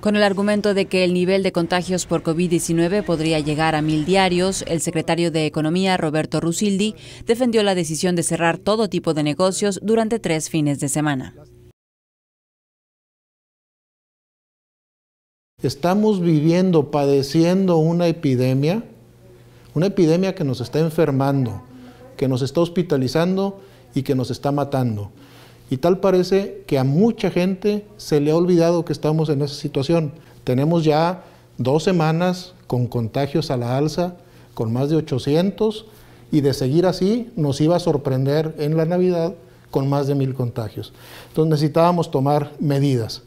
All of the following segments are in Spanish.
Con el argumento de que el nivel de contagios por COVID-19 podría llegar a mil diarios, el secretario de Economía, Roberto Rusildi, defendió la decisión de cerrar todo tipo de negocios durante tres fines de semana. Estamos viviendo, padeciendo una epidemia, una epidemia que nos está enfermando, que nos está hospitalizando y que nos está matando. Y tal parece que a mucha gente se le ha olvidado que estamos en esa situación. Tenemos ya dos semanas con contagios a la alza, con más de 800, y de seguir así nos iba a sorprender en la Navidad con más de mil contagios. Entonces necesitábamos tomar medidas.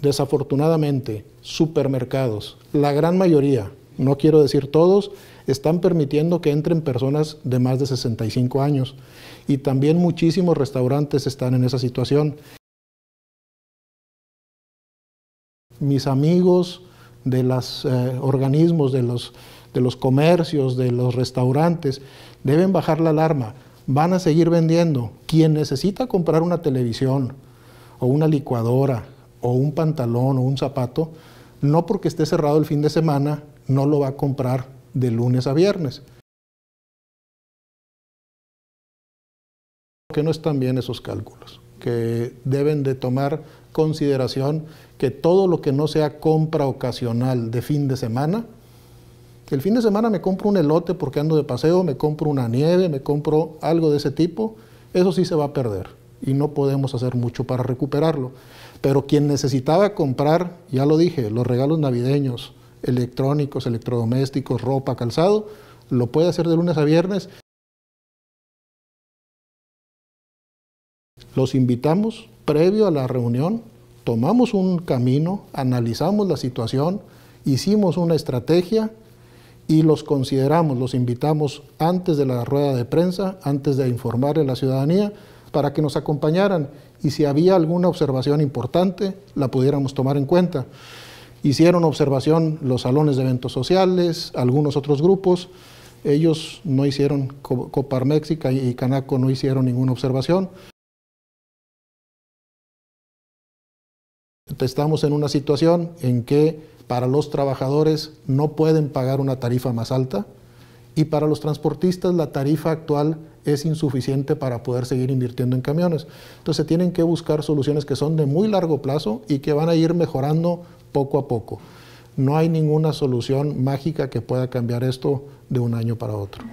Desafortunadamente, supermercados, la gran mayoría, no quiero decir todos, están permitiendo que entren personas de más de 65 años. Y también muchísimos restaurantes están en esa situación. Mis amigos de los eh, organismos, de los, de los comercios, de los restaurantes, deben bajar la alarma. Van a seguir vendiendo. Quien necesita comprar una televisión o una licuadora o un pantalón o un zapato, no porque esté cerrado el fin de semana, no lo va a comprar de lunes a viernes. Que no están bien esos cálculos, que deben de tomar consideración que todo lo que no sea compra ocasional de fin de semana, que el fin de semana me compro un elote porque ando de paseo, me compro una nieve, me compro algo de ese tipo, eso sí se va a perder y no podemos hacer mucho para recuperarlo. Pero quien necesitaba comprar, ya lo dije, los regalos navideños, electrónicos, electrodomésticos, ropa, calzado. Lo puede hacer de lunes a viernes. Los invitamos previo a la reunión, tomamos un camino, analizamos la situación, hicimos una estrategia y los consideramos, los invitamos antes de la rueda de prensa, antes de informarle a la ciudadanía, para que nos acompañaran y si había alguna observación importante, la pudiéramos tomar en cuenta. Hicieron observación los salones de eventos sociales, algunos otros grupos. Ellos no hicieron, Coparmexica y Canaco no hicieron ninguna observación. Estamos en una situación en que para los trabajadores no pueden pagar una tarifa más alta y para los transportistas la tarifa actual es insuficiente para poder seguir invirtiendo en camiones. Entonces tienen que buscar soluciones que son de muy largo plazo y que van a ir mejorando poco a poco. No hay ninguna solución mágica que pueda cambiar esto de un año para otro.